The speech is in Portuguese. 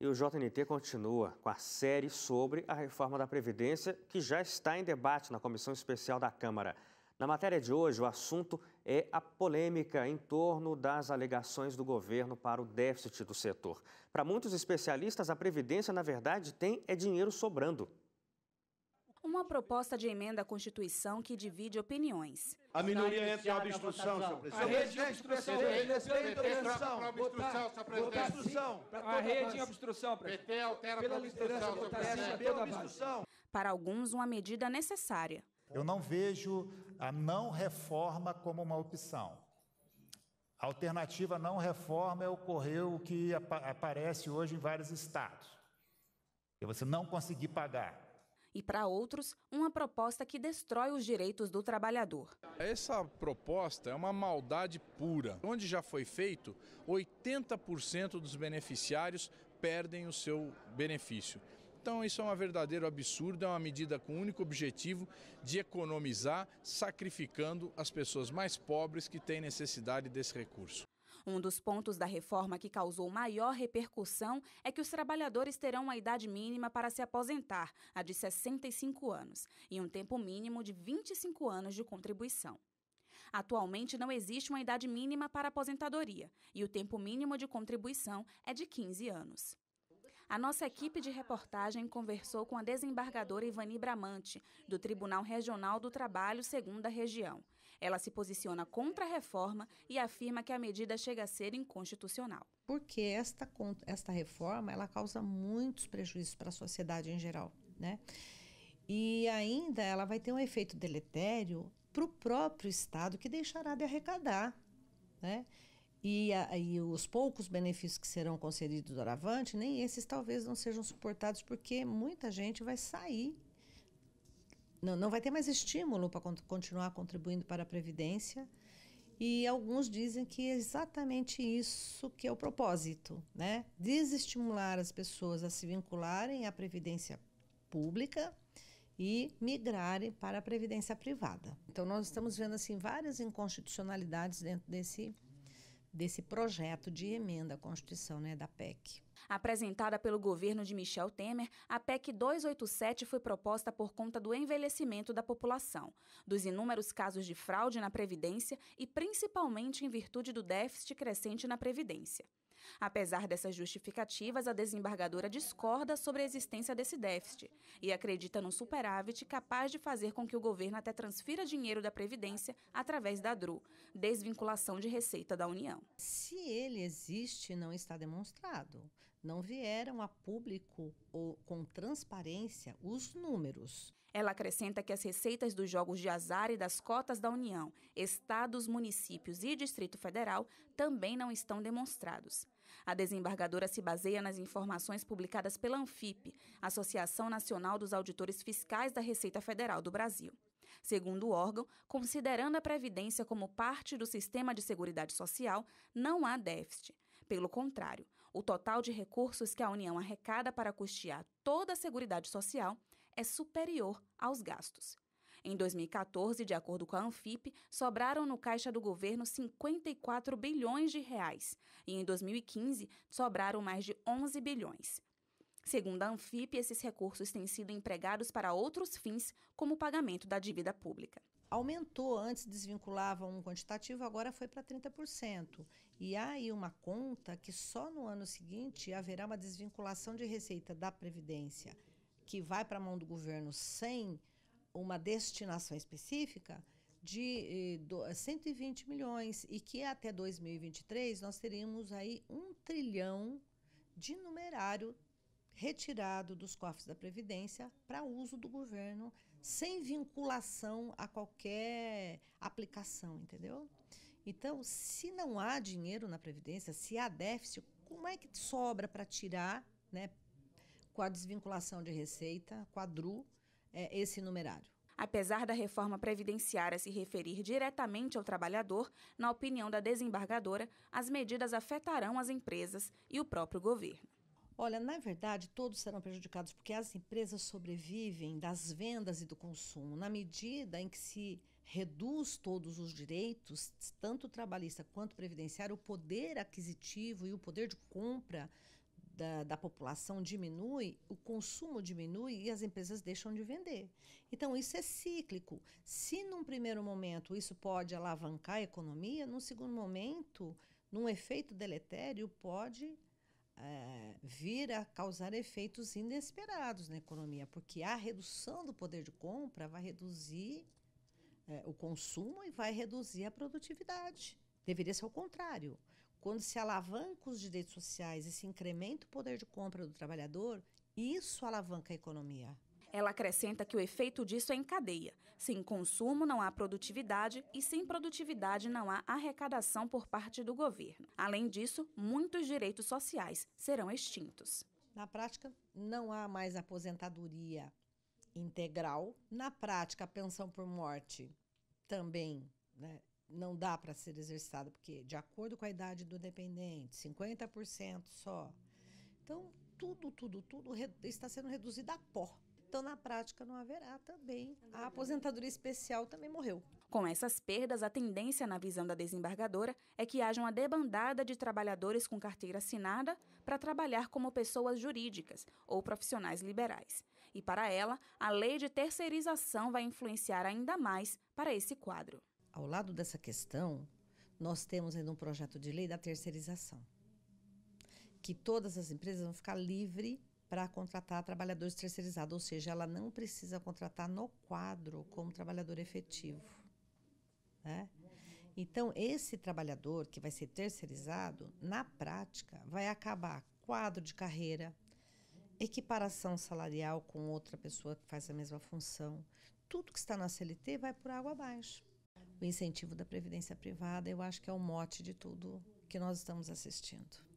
E o JNT continua com a série sobre a reforma da Previdência, que já está em debate na Comissão Especial da Câmara. Na matéria de hoje, o assunto é a polêmica em torno das alegações do governo para o déficit do setor. Para muitos especialistas, a Previdência, na verdade, tem é dinheiro sobrando. Uma proposta de emenda à Constituição que divide opiniões. A minoria entra em obstrução, senhor presidente. A rede em obstrução. a obstrução, senhor presidente. A rede em obstrução, presidente. PT altera pela obstrução, senhor presidente. Para alguns, uma medida necessária. Eu não vejo a não reforma como uma opção. A alternativa não reforma é ocorrer o que ap aparece hoje em vários estados, você não conseguir pagar e, para outros, uma proposta que destrói os direitos do trabalhador. Essa proposta é uma maldade pura. Onde já foi feito, 80% dos beneficiários perdem o seu benefício. Então, isso é um verdadeiro absurdo, é uma medida com o único objetivo de economizar, sacrificando as pessoas mais pobres que têm necessidade desse recurso. Um dos pontos da reforma que causou maior repercussão é que os trabalhadores terão a idade mínima para se aposentar, a de 65 anos, e um tempo mínimo de 25 anos de contribuição. Atualmente não existe uma idade mínima para aposentadoria e o tempo mínimo de contribuição é de 15 anos. A nossa equipe de reportagem conversou com a desembargadora Ivani Bramante, do Tribunal Regional do Trabalho, Segunda Região, ela se posiciona contra a reforma e afirma que a medida chega a ser inconstitucional. Porque esta, esta reforma ela causa muitos prejuízos para a sociedade em geral, né? E ainda ela vai ter um efeito deletério para o próprio Estado, que deixará de arrecadar, né? E, a, e, os poucos benefícios que serão concedidos do Aravante, nem esses talvez não sejam suportados, porque muita gente vai sair não, não vai ter mais estímulo para continuar contribuindo para a Previdência. E alguns dizem que é exatamente isso que é o propósito, né? Desestimular as pessoas a se vincularem à previdência pública e migrarem para a previdência privada. Então nós estamos vendo assim várias inconstitucionalidades dentro desse desse projeto de emenda à Constituição, né, da PEC. Apresentada pelo governo de Michel Temer, a PEC 287 foi proposta por conta do envelhecimento da população, dos inúmeros casos de fraude na Previdência e principalmente em virtude do déficit crescente na Previdência. Apesar dessas justificativas, a desembargadora discorda sobre a existência desse déficit e acredita num superávit capaz de fazer com que o governo até transfira dinheiro da Previdência através da DRU, desvinculação de receita da União. Se ele existe, não está demonstrado não vieram a público ou com transparência os números. Ela acrescenta que as receitas dos jogos de azar e das cotas da União, estados, municípios e Distrito Federal também não estão demonstrados. A desembargadora se baseia nas informações publicadas pela Anfip, Associação Nacional dos Auditores Fiscais da Receita Federal do Brasil. Segundo o órgão, considerando a Previdência como parte do sistema de Seguridade Social, não há déficit. Pelo contrário, o total de recursos que a União arrecada para custear toda a Seguridade Social é superior aos gastos. Em 2014, de acordo com a Anfip, sobraram no caixa do governo 54 bilhões de reais e em 2015 sobraram mais de 11 bilhões. Segundo a Anfip, esses recursos têm sido empregados para outros fins, como o pagamento da dívida pública aumentou, antes desvinculava um quantitativo, agora foi para 30%. E há aí uma conta que só no ano seguinte haverá uma desvinculação de receita da Previdência, que vai para a mão do governo sem uma destinação específica, de 120 eh, milhões, e que até 2023 nós teríamos aí um trilhão de numerário retirado dos cofres da Previdência para uso do governo sem vinculação a qualquer aplicação, entendeu? Então, se não há dinheiro na previdência, se há déficit, como é que sobra para tirar, né, com a desvinculação de receita, quadru, é, esse numerário? Apesar da reforma previdenciária se referir diretamente ao trabalhador, na opinião da desembargadora, as medidas afetarão as empresas e o próprio governo. Olha, na verdade, todos serão prejudicados porque as empresas sobrevivem das vendas e do consumo. Na medida em que se reduz todos os direitos, tanto trabalhista quanto previdenciário, o poder aquisitivo e o poder de compra da, da, população diminui, o consumo diminui e as empresas deixam de vender. Então, isso é cíclico. Se num primeiro momento isso pode alavancar a economia, num segundo momento, num efeito deletério, pode é, vir a causar efeitos inesperados na economia, porque a redução do poder de compra vai reduzir é, o consumo e vai reduzir a produtividade. Deveria ser o contrário. Quando se alavanca os direitos sociais e se incrementa o poder de compra do trabalhador, isso alavanca a economia. Ela acrescenta que o efeito disso é em cadeia. Sem consumo não há produtividade e sem produtividade não há arrecadação por parte do governo. Além disso, muitos direitos sociais serão extintos. Na prática, não há mais aposentadoria integral. Na prática, a pensão por morte também né, não dá para ser exercitada, porque, de acordo com a idade do dependente, 50% só. Então, tudo, tudo, tudo está sendo reduzido a pó. Então, na prática, não haverá também. A aposentadoria especial também morreu. Com essas perdas, a tendência na visão da desembargadora é que haja uma debandada de trabalhadores com carteira assinada para trabalhar como pessoas jurídicas ou profissionais liberais. E, para ela, a lei de terceirização vai influenciar ainda mais para esse quadro. Ao lado dessa questão, nós temos ainda um projeto de lei da terceirização que todas as empresas vão ficar livres para contratar trabalhadores terceirizados, ou seja, ela não precisa contratar no quadro como trabalhador efetivo. Né? Então, esse trabalhador que vai ser terceirizado, na prática, vai acabar quadro de carreira, equiparação salarial com outra pessoa que faz a mesma função. Tudo que está na CLT vai por água abaixo. O incentivo da previdência privada, eu acho que é o mote de tudo que nós estamos assistindo.